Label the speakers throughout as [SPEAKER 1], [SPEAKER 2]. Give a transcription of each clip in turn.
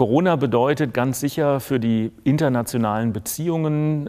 [SPEAKER 1] Corona bedeutet ganz sicher für die internationalen Beziehungen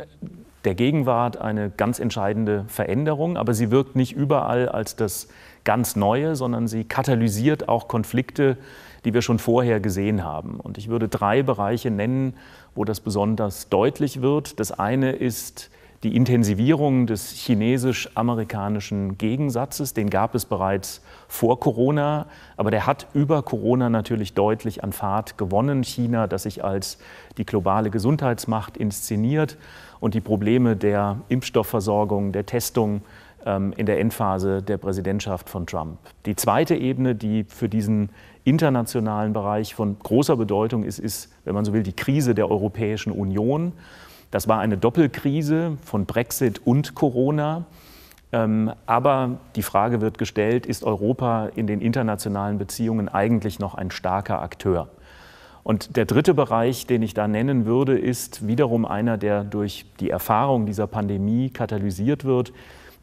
[SPEAKER 1] der Gegenwart eine ganz entscheidende Veränderung, aber sie wirkt nicht überall als das ganz Neue, sondern sie katalysiert auch Konflikte, die wir schon vorher gesehen haben. Und ich würde drei Bereiche nennen, wo das besonders deutlich wird. Das eine ist die Intensivierung des chinesisch-amerikanischen Gegensatzes. Den gab es bereits vor Corona, aber der hat über Corona natürlich deutlich an Fahrt gewonnen. China, das sich als die globale Gesundheitsmacht inszeniert und die Probleme der Impfstoffversorgung, der Testung, ähm, in der Endphase der Präsidentschaft von Trump. Die zweite Ebene, die für diesen internationalen Bereich von großer Bedeutung ist, ist, wenn man so will, die Krise der Europäischen Union. Das war eine Doppelkrise von Brexit und Corona. Ähm, aber die Frage wird gestellt, ist Europa in den internationalen Beziehungen eigentlich noch ein starker Akteur? Und der dritte Bereich, den ich da nennen würde, ist wiederum einer, der durch die Erfahrung dieser Pandemie katalysiert wird,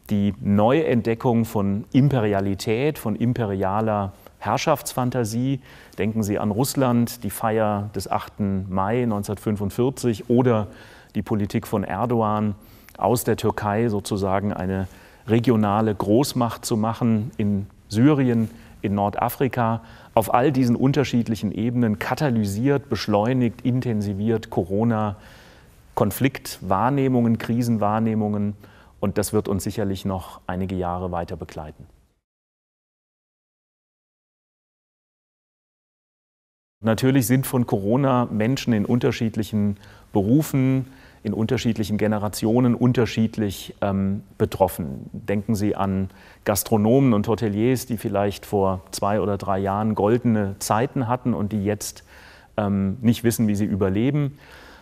[SPEAKER 1] die Neuentdeckung von Imperialität, von imperialer Herrschaftsfantasie. Denken Sie an Russland, die Feier des 8. Mai 1945 oder die Politik von Erdogan, aus der Türkei sozusagen eine regionale Großmacht zu machen in Syrien, in Nordafrika, auf all diesen unterschiedlichen Ebenen katalysiert, beschleunigt, intensiviert Corona, Konfliktwahrnehmungen, Krisenwahrnehmungen. Und das wird uns sicherlich noch einige Jahre weiter begleiten. Natürlich sind von Corona Menschen in unterschiedlichen Berufen, in unterschiedlichen Generationen unterschiedlich ähm, betroffen. Denken Sie an Gastronomen und Hoteliers, die vielleicht vor zwei oder drei Jahren goldene Zeiten hatten und die jetzt ähm, nicht wissen, wie sie überleben.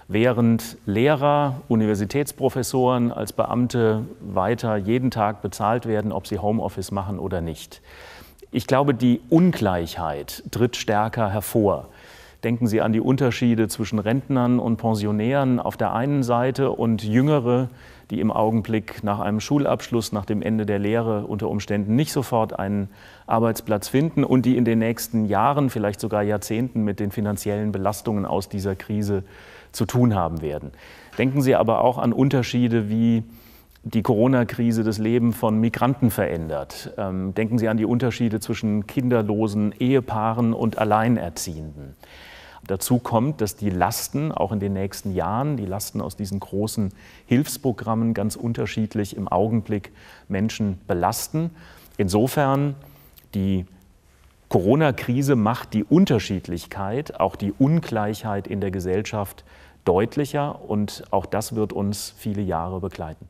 [SPEAKER 1] Während Lehrer, Universitätsprofessoren als Beamte weiter jeden Tag bezahlt werden, ob sie Homeoffice machen oder nicht. Ich glaube, die Ungleichheit tritt stärker hervor Denken Sie an die Unterschiede zwischen Rentnern und Pensionären auf der einen Seite und Jüngere, die im Augenblick nach einem Schulabschluss, nach dem Ende der Lehre unter Umständen nicht sofort einen Arbeitsplatz finden und die in den nächsten Jahren, vielleicht sogar Jahrzehnten mit den finanziellen Belastungen aus dieser Krise zu tun haben werden. Denken Sie aber auch an Unterschiede wie die Corona-Krise das Leben von Migranten verändert. Ähm, denken Sie an die Unterschiede zwischen kinderlosen Ehepaaren und Alleinerziehenden. Dazu kommt, dass die Lasten auch in den nächsten Jahren, die Lasten aus diesen großen Hilfsprogrammen ganz unterschiedlich im Augenblick Menschen belasten. Insofern die Corona-Krise macht die Unterschiedlichkeit, auch die Ungleichheit in der Gesellschaft deutlicher und auch das wird uns viele Jahre begleiten.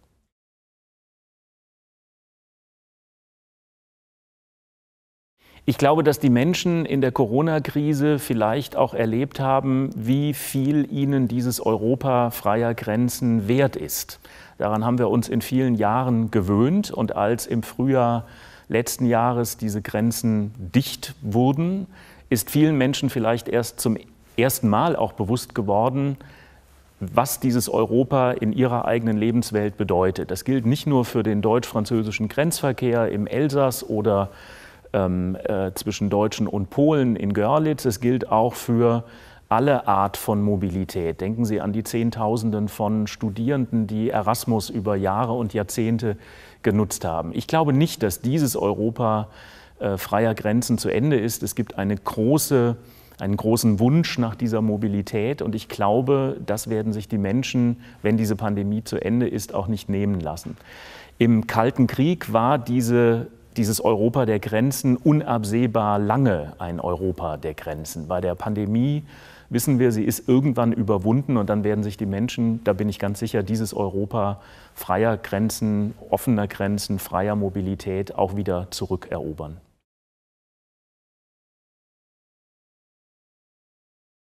[SPEAKER 1] Ich glaube, dass die Menschen in der Corona-Krise vielleicht auch erlebt haben, wie viel ihnen dieses Europa freier Grenzen wert ist. Daran haben wir uns in vielen Jahren gewöhnt und als im Frühjahr letzten Jahres diese Grenzen dicht wurden, ist vielen Menschen vielleicht erst zum ersten Mal auch bewusst geworden, was dieses Europa in ihrer eigenen Lebenswelt bedeutet. Das gilt nicht nur für den deutsch-französischen Grenzverkehr im Elsass oder ähm, äh, zwischen Deutschen und Polen in Görlitz. Es gilt auch für alle Art von Mobilität. Denken Sie an die Zehntausenden von Studierenden, die Erasmus über Jahre und Jahrzehnte genutzt haben. Ich glaube nicht, dass dieses Europa äh, freier Grenzen zu Ende ist. Es gibt eine große, einen großen Wunsch nach dieser Mobilität und ich glaube, das werden sich die Menschen, wenn diese Pandemie zu Ende ist, auch nicht nehmen lassen. Im Kalten Krieg war diese dieses Europa der Grenzen unabsehbar lange ein Europa der Grenzen. Bei der Pandemie wissen wir, sie ist irgendwann überwunden und dann werden sich die Menschen, da bin ich ganz sicher, dieses Europa freier Grenzen, offener Grenzen, freier Mobilität auch wieder zurückerobern.